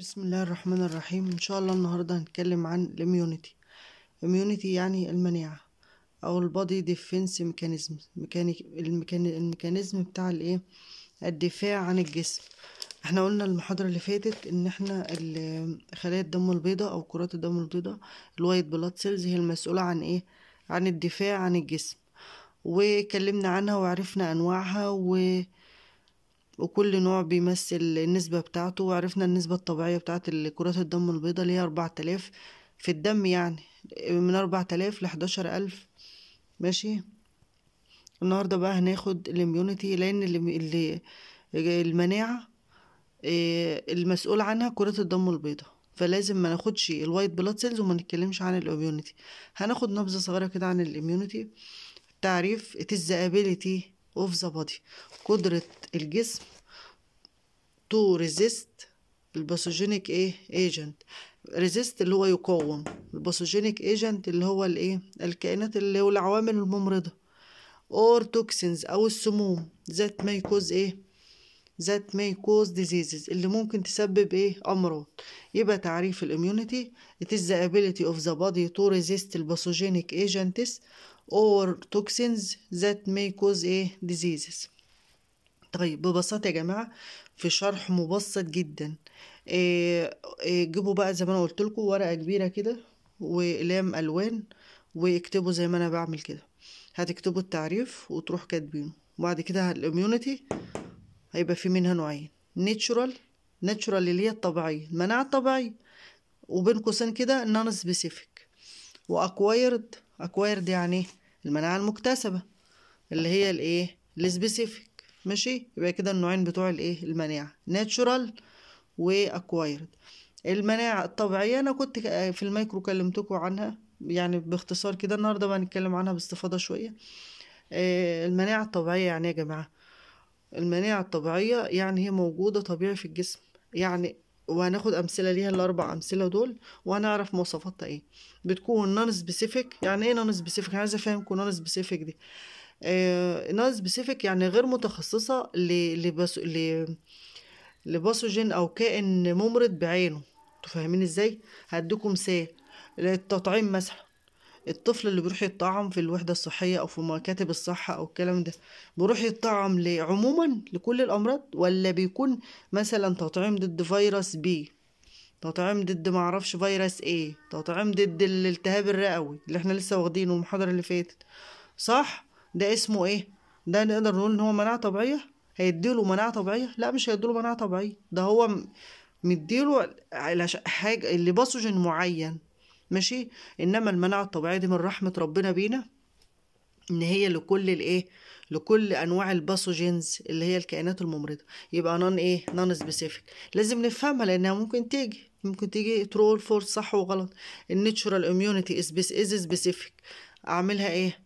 بسم الله الرحمن الرحيم ان شاء الله النهارده هنتكلم عن الاميونيتي اميونيتي يعني المناعه او البادي ديفنس ميكانيزم الميكانيزم بتاع الايه الدفاع عن الجسم احنا قلنا المحاضره اللي فاتت ان احنا خلايا الدم البيضاء او كرات الدم البيضاء الوايت بلاد سيلز هي المسؤوله عن ايه عن الدفاع عن الجسم وكلمنا عنها وعرفنا انواعها و وكل نوع بيمثل النسبة بتاعته وعرفنا النسبة الطبيعية بتاعة كرات الدم البيضاء اللي هي أربعة آلاف في الدم يعني من أربعة آلاف لحداشر ألف ماشي النهاردة بقى هناخد الاميونيتي لأن المناعة آه، المسؤول عنها كرات الدم البيضاء فلازم ما ناخدش الوايت بلاد سيلز وما نتكلمش عن الاميونيتي هناخد نبذه صغيره كده عن الاميونيتي تعريف it is the ability اوف ذا بودي قدره الجسم تو ريزيست الباثوجينيك ايه ايجنت ريزيست اللي هو يقاوم الباثوجينيك ايجنت اللي هو الايه الكائنات اللي هو العوامل الممرضه اور توكسينز او السموم ذات ما يكوز ايه ذات ما يكوز ديزيزز اللي ممكن تسبب ايه امراض يبقى تعريف الاميونيتي it is the ability of the body to resist الباثوجينيك ايجنتس or toxins that may cause a diseases طيب ببساطة يا جماعة في شرح مبسط جدا إيه إيه جيبوا بقى زي ما انا قلت لكم ورقة كبيرة كده وأقلام ألوان واكتبوا زي ما انا بعمل كده هتكتبوا التعريف وتروح كاتبينه وبعد كده الاميونيتي هيبقى في منها نوعين ناتشورال ناتشورال اللي هي الطبيعية المناعة الطبيعية وبين قوسين كده نون سبيسيفيك واكوايرد اكويرد يعني المناعة المكتسبة اللي هي الايه السبيسيفيك ماشي يبقى كده النوعين بتوع الايه المناعة ناتشورال واكوايرد المناعة الطبيعية انا كنت آه، في المايكرو كلمتكم عنها يعني باختصار كده النهارده بقى نتكلم عنها باستفاضة شوية آه، المناعة الطبيعية يعني إيه يا جماعة المناعة الطبيعية يعني هي موجودة طبيعي في الجسم يعني وهناخد امثله ليها الاربع امثله دول وهنعرف مواصفاتها ايه بتكون نون سبيسيفيك يعني ايه نون سبيسيفيك عايزه افهمكم نون سبيسيفيك دي نون آه، سبيسيفيك يعني غير متخصصه لبس... ل... لباسوجين او كائن ممرض بعينه انتوا فاهمين ازاي هديكم مثال التطعيم مثلا الطفل اللي بيروح يتطعم في الوحدة الصحية أو في مكاتب الصحة أو الكلام ده بيروح يتطعم عموما لكل الأمراض ولا بيكون مثلا تطعيم ضد فيروس بي تطعيم ضد معرفش فيروس ايه تطعيم ضد الالتهاب الرئوي اللي احنا لسه واخدينه المحاضرة اللي فاتت صح ده اسمه ايه ده نقدر نقول ان هو مناعة طبيعية هيديله مناعة طبيعية لا مش هيديله مناعة طبيعية ده هو مديله حاجة اللي باسوجين معين ماشي انما المناعه الطبيعيه دي من رحمه ربنا بينا ان هي لكل الايه لكل انواع الباثوجينز اللي هي الكائنات الممرضه يبقى نون ايه نون سبيسيفيك لازم نفهمها لانها ممكن تيجي ممكن تيجي ترول فور صح وغلط الناتشورال اميونيتي از سبيسيفيك اعملها ايه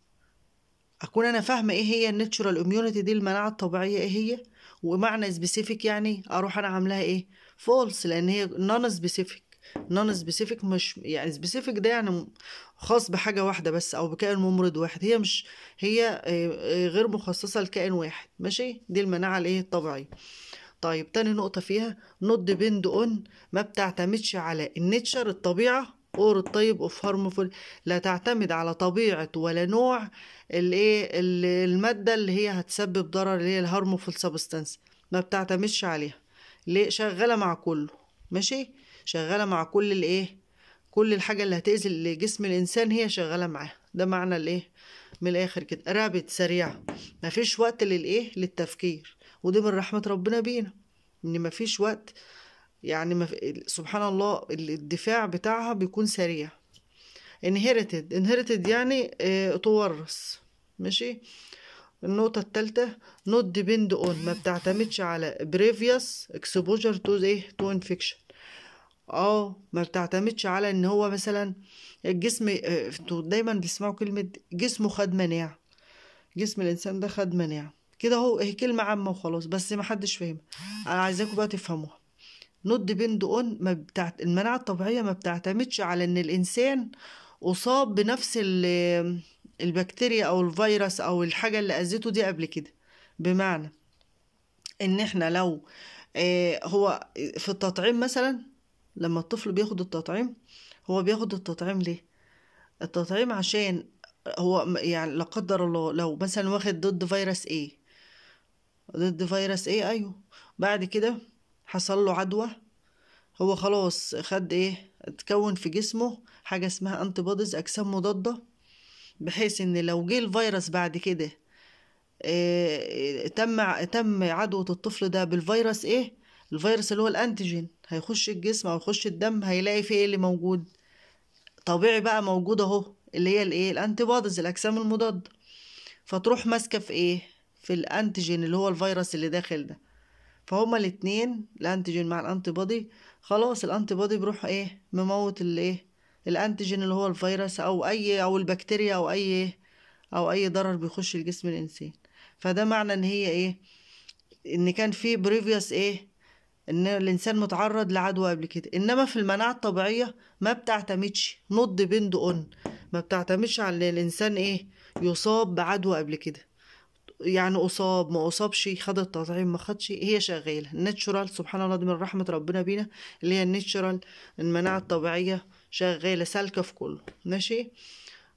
اكون انا فاهمه ايه هي الناتشورال اميونيتي دي المناعه الطبيعيه ايه هي ومعنى سبيسيفيك يعني اروح انا عاملاها ايه فولس لان هي نون سبيسيفيك نون سبيسيفيك مش يعني سبيسيفيك ده يعني خاص بحاجه واحده بس او بكائن ممرض واحد هي مش هي آه، آه، غير مخصصه لكائن واحد ماشي دي المناعه الايه الطبيعيه طيب تاني نقطه فيها نوت ديبند اون ما بتعتمدش على النيتشر الطبيعه اور الطيب اوف هارمفول لا تعتمد على طبيعه ولا نوع الايه الماده اللي هي هتسبب ضرر اللي هي الهارمفول سبستانس ما بتعتمدش عليها ليه شغاله مع كله ماشي شغاله مع كل الايه كل الحاجه اللي هتاذي جسم الانسان هي شغاله معاه ده معنى الايه من الاخر كده رابط سريع مفيش وقت للايه للتفكير ودي من رحمه ربنا بينا ان مفيش وقت يعني مف... سبحان الله الدفاع بتاعها بيكون سريع inherited inherited يعني اه تورث ماشي النقطة الثالثة not depend on ما بتعتمدش على previous exposure to ايه to infection اه ما بتعتمدش على ان هو مثلا الجسم آه، انتوا دايما بتسمعوا كلمه جسمه خد مناعه جسم الانسان ده خد مناعه كده اهو هي كلمه عامه وخلاص بس ما حدش فاهم انا عايزاكم بقى تفهموها نوت ديبند اون ما بتاعت المناعه الطبيعيه ما بتعتمدش على ان الانسان اصاب بنفس البكتيريا او الفيروس او الحاجه اللي اذته دي قبل كده بمعنى ان احنا لو آه، هو في التطعيم مثلا لما الطفل بياخد التطعيم هو بياخد التطعيم ليه التطعيم عشان هو يعني لا قدر الله لو مثلا واخد ضد فيروس ايه ضد فيروس ايه ايوه بعد كده حصل له عدوى هو خلاص خد ايه اتكون في جسمه حاجة اسمها انتي اجسام مضادة بحيث ان لو جه الفيروس بعد كده إيه تم تم عدوى الطفل ده بالفيروس ايه الفيروس اللي هو الانتيجين هيخش الجسم او يخش الدم هيلاقي فيه ايه اللي موجود طبيعي بقى موجود اهو اللي هي الايه الانتي الاجسام المضاده فتروح ماسكه في ايه في الانتيجين اللي هو الفيروس اللي داخل ده فهما الاتنين الانتيجين مع الانتي بودي خلاص الانتي بودي بيروح ايه مموت الايه الانتيجين اللي هو الفيروس او اي او البكتيريا او اي إيه؟ او اي ضرر بيخش الجسم الانسان فده معنى ان هي ايه ان كان في بريفيوس ايه ان الانسان متعرض لعدوى قبل كده انما في المناعه الطبيعيه ما بتعتمدش نض بند اون ما بتعتمدش على ان الانسان ايه يصاب بعدوى قبل كده يعني اصاب ما اصابش خد التطعيم ما خدش هي شغاله الناتشورال سبحان الله دي من رحمه ربنا بينا اللي هي الناتشورال المناعه الطبيعيه شغاله سالكه في كله ماشي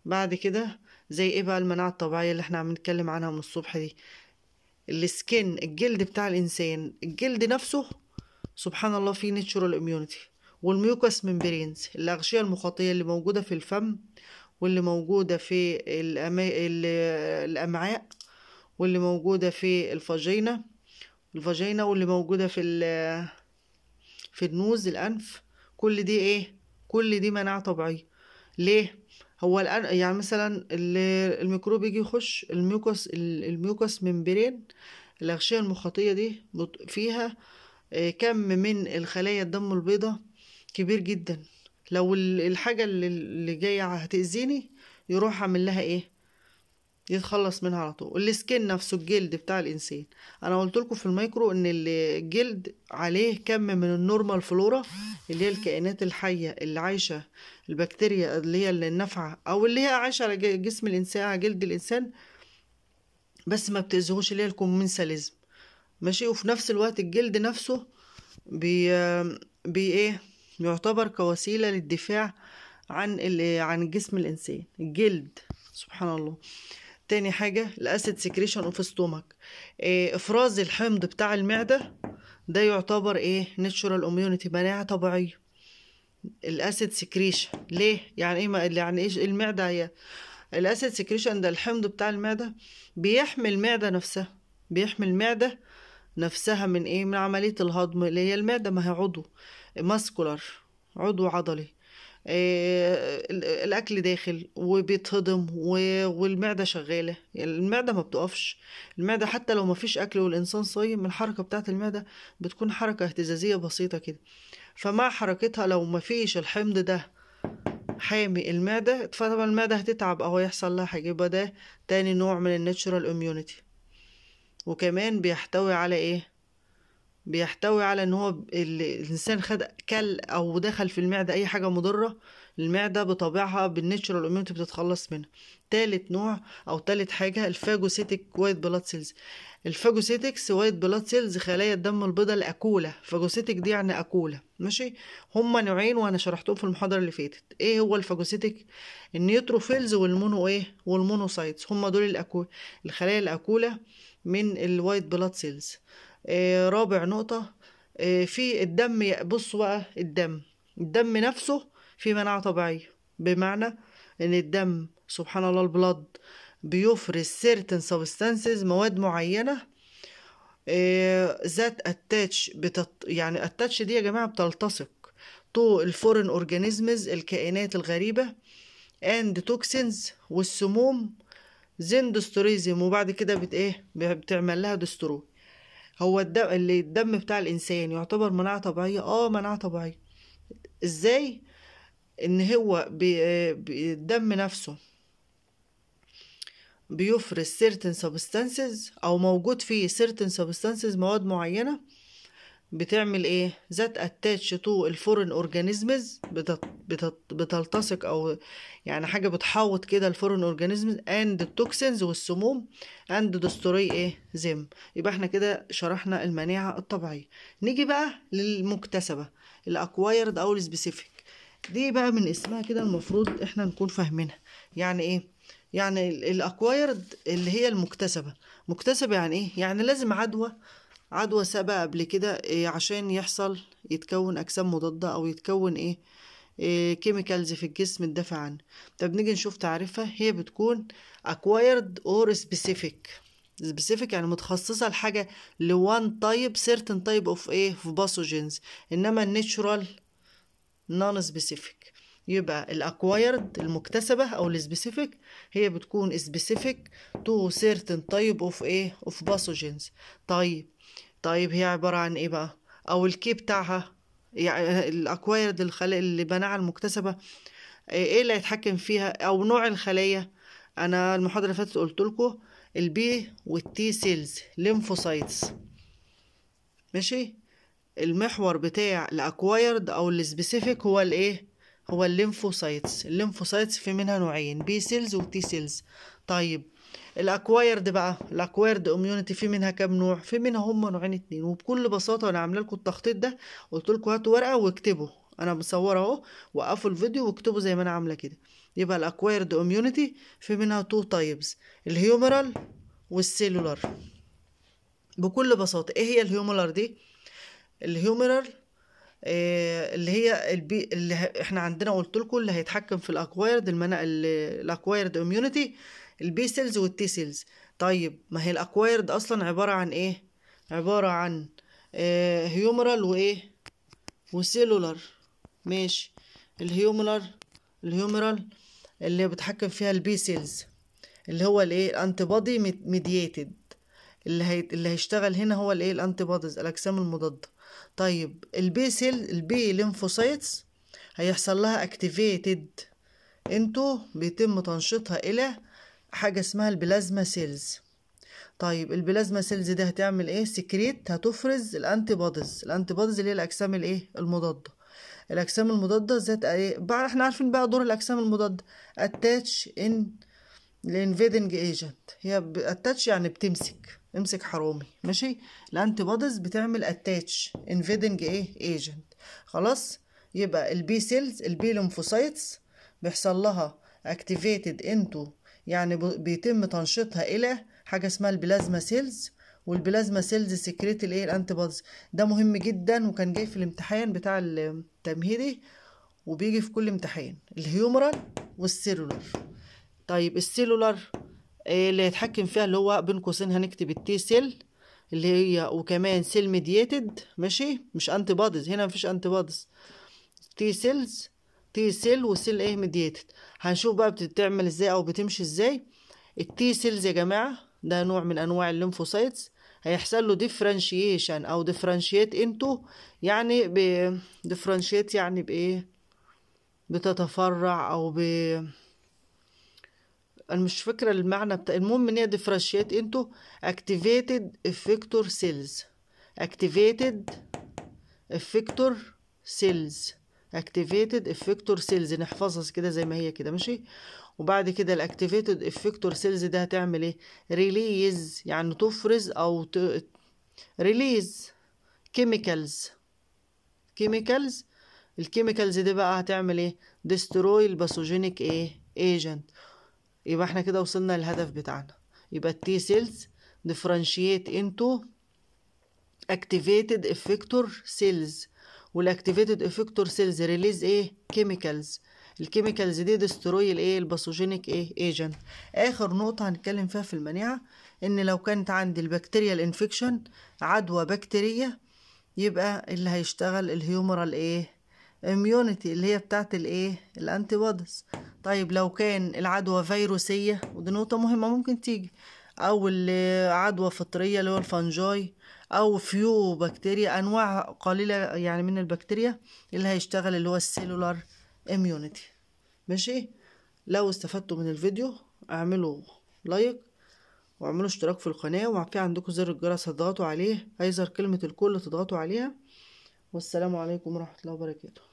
بعد كده زي ايه بقى المناعه الطبيعيه اللي احنا عم نتكلم عنها من الصبح دي السكن الجلد بتاع الانسان الجلد نفسه سبحان الله في ناتشورال اميونيتي والميوكس ممبرينز الاغشيه المخاطيه اللي موجوده في الفم واللي موجوده في الأم... الامعاء واللي موجوده في الفاجينا الفاجينا واللي موجوده في في النوز الانف كل دي ايه كل دي مناعه طبيعيه ليه هو الان يعني مثلا الميكروب يجي يخش الميوكس الميوكس ممبرين الاغشيه المخاطيه دي فيها آه، كم من الخلايا الدم البيضاء كبير جدا لو الحاجة اللي جاية هتأذيني يروح عمل لها ايه يتخلص منها على طول السكين نفسه الجلد بتاع الانسان انا قلت لكم في الميكرو ان الجلد عليه كم من النورمال فلورا اللي هي الكائنات الحيه اللي عايشه البكتيريا اللي هي النافعه او اللي هي عايشه على جسم الانسان على جلد الانسان بس ما بتاذيهوش اللي هي الكومنساليزم ماشي وفي نفس الوقت الجلد نفسه بي بي ايه يعتبر كوسيله للدفاع عن عن جسم الانسان الجلد سبحان الله تاني حاجة الأسيد سكريشن أوف ستومك آه، إفراز الحمض بتاع المعدة ده يعتبر إيه ناتشورال أميونيتي مناعة طبيعية الأسيد سكريشن ليه يعني إيه ما يعني إيه المعدة هي الأسيد سكريشن ده الحمض بتاع المعدة بيحمي المعدة نفسها بيحمي المعدة نفسها من ايه من عمليه الهضم اللي هي المعده ما هي عضو ماسكولار عضو عضلي آه، الاكل داخل وبيتهضم والمعده شغاله يعني المعده ما بتقفش المعده حتى لو ما فيش اكل والانسان صايم الحركه بتاعه المعده بتكون حركه اهتزازيه بسيطه كده فمع حركتها لو ما فيش الحمض ده حامي المعده فطبعا المعده هتتعب او هيحصل لها حاجه يبقى ده تاني نوع من الناتشورال اميونيتي وكمان بيحتوي على ايه بيحتوي على ان هو الانسان خد كل او دخل في المعده اي حاجه مضره المعده بطبيعها بالناتشرال اميونتي بتتخلص منها تالت نوع او تالت حاجه الفاجوسيتك وايت بلاد سيلز الفاجوسيتكس وايت بلاد سيلز خلايا الدم البيضاء الاكوله فاجوسيتك دي يعني اكوله ماشي هما نوعين وانا شرحتهم في المحاضره اللي فاتت ايه هو الفاجوسيتك النيوتروفيلز والمونو ايه والمونوسايتس هما دول الاكو الخلايا الاكوله من الوايت بلاد سيلز رابع نقطة آه، في الدم بصوا بقى الدم الدم نفسه في مناعة طبيعية بمعنى ان الدم سبحان الله البلاد بيفرز سيرتن سبستانسز مواد معينة ذات آه، اتاتش بتط... يعني اتاتش دي يا جماعة بتلتصق تو الفورن اورجانيزمز الكائنات الغريبة اند توكسينز والسموم زين دستوريزم وبعد كده بت ايه بتعمل لها دستور هو الدم اللي الدم بتاع الانسان يعتبر مناعه طبيعيه اه مناعه طبيعيه ازاي ان هو الدم نفسه بيفرز certain substances او موجود فيه certain substances مواد معينه بتعمل ايه ذات اتاتش تو الفورن اورجانيزمز بتلتصق او يعني حاجه بتحوط كده الفورن اورجانيزمز اند التوكسينز والسموم اند دستوري ايه زم يبقى احنا كده شرحنا المناعه الطبيعيه نيجي بقى للمكتسبه الاكوايرد او السبيسيفيك دي بقى من اسمها كده المفروض احنا نكون فاهمينها يعني ايه يعني الاكوايرد اللي هي المكتسبه مكتسبه يعني ايه يعني لازم عدوى عدوى سابقة قبل كده آه، عشان يحصل يتكون أجسام مضادة أو يتكون إيه كيميكالز آه، في الجسم تدافع عنه طب نيجي نشوف تعريفها هي بتكون acquired or specific سبيسيفيك يعني متخصصه لحاجه لوان تايب سيرتن تايب اوف ايه في باثوجينز انما natural نون سبيسيفيك يبقى الاكوايرد المكتسبه او السبيسيفيك هي بتكون سبيسيفيك تو سيرتن تايب اوف ايه اوف باثوجينز طيب طيب هي عباره عن ايه بقى او الكي بتاعها يعني الاكوايرد الخلايا اللي بناها المكتسبه إيه, ايه اللي هيتحكم فيها او نوع الخليه انا المحاضره اللي فاتت قلت لكم البي والتي سيلز ليمفوسايتس ماشي المحور بتاع الاكوايرد او السبيسيفيك هو الايه هو الليمفوسايتس الليمفوسايتس في منها نوعين بي سيلز وتي سيلز طيب الاكوايرد بقى الاكوايرد اميونيتي في منها كام نوع في منها هم نوعين اتنين وبكل بساطه انا عامله لكم التخطيط ده قلت لكم هاتوا ورقه واكتبوا انا مصوره اهو وقفوا الفيديو واكتبوا زي ما انا عامله كده يبقى الاكوايرد اميونيتي في منها تو تايبس الهيومرال والسيلولار بكل بساطه ايه هي الهيومرال دي الهيومرال آه، اللي هي البي اللي احنا عندنا قلت لكم اللي هيتحكم في الاكوايرد المناعه الاكوايرد اميونيتي البي سيلز والتي سيلز طيب ما هي الاكوايرد اصلا عباره عن ايه عباره عن هيومرال آه، وايه وسيلولر ماشي الهيومرال الهيومرال اللي بتحكم فيها البي سيلز اللي هو الايه الانتي بودي ميدييتد اللي هي... اللي هيشتغل هنا هو الايه الانتي بوديز الاجسام المضاده طيب البي سيل البي لينفوسايتس هيحصل لها اكتيفيتد انتو بيتم تنشيطها الى حاجة اسمها البلازما سيلز طيب البلازما سيلز ده هتعمل ايه سكريت هتفرز الانتي بوديز الانتي بوديز اللي هي الاجسام الايه المضاده الاجسام المضاده ذات ايه بقى احنا عارفين بقى دور الاجسام المضاده اتاتش ان الانفيدنج ايجنت هي اتاتش يعني بتمسك امسك حرامي ماشي الانتي بتعمل اتاتش انفيدنج ايه ايجنت خلاص يبقى البي سيلز البي لمفوسايتس بيحصل لها اكتيفيتد انتو يعني بيتم تنشيطها الى حاجه اسمها البلازما سيلز والبلازما سيلز سكريت الايه الانتي بوديز ده مهم جدا وكان جاي في الامتحان بتاع التمهيدي وبيجي في كل امتحان الهيومرال والسيلولر طيب السيلولر اللي هيتحكم فيها اللي هو بين قوسين هنكتب التي سيل اللي هي وكمان سيل ميدييتد ماشي مش انتي بوديز هنا مفيش انتي بوديز تي سيلز تي سيل وسيل ايه ميدييتد هنشوف بقى بتتعمل ازاي او بتمشي ازاي التي سيلز يا جماعه ده نوع من انواع الليمفوسايتس هيحصل له ديفرنشيشن او ديفرنشيت انتو يعني ب ديفرنشيت يعني بايه بتتفرع او ب انا مش فاكره المعنى بتاع المهم ان هي ديفرنشيات انتو اكتيفيتد افكتور سيلز اكتيفيتد افكتور سيلز اكتيفيتد افكتور سيلز نحفظها كده زي ما هي كده ماشي وبعد كده الاكتيفيتد افكتور سيلز ده هتعمل ايه ريليز يعني تفرز او ت... ريليز كيميكالز كيميكالز الكيميكالز دي بقى هتعمل ايه ديستروي الباثوجينيك ايه ايجنت يبقى احنا كده وصلنا للهدف بتاعنا يبقى التي سيلز ديفرنشيت انتو اكتيفيتد افكتور سيلز والاكتيفيتد افكتور سيلز ريليز ايه كيميكالز الكيميكالز دي دستروي الايه الباثوجينيك ايه ايجنت اخر نقطه هنتكلم فيها في المناعه ان لو كانت عندي البكتيريال انفكشن عدوى بكتيريه يبقى اللي هيشتغل الهيومرال ايه اميونيتي اللي هي بتاعت الايه الانتي بودز طيب لو كان العدوى فيروسيه ودي نقطه مهمه ممكن تيجي او العدوى فطريه اللي هو الفنجاي او فيو بكتيريا انواع قليله يعني من البكتيريا اللي هيشتغل اللي هو السيلولار اميونيتي ماشي لو استفدتوا من الفيديو اعملوا لايك واعملوا اشتراك في القناه وفي عندكم زر الجرس هتضغطوا عليه هيظهر كلمه الكل تضغطوا عليها والسلام عليكم ورحمه الله وبركاته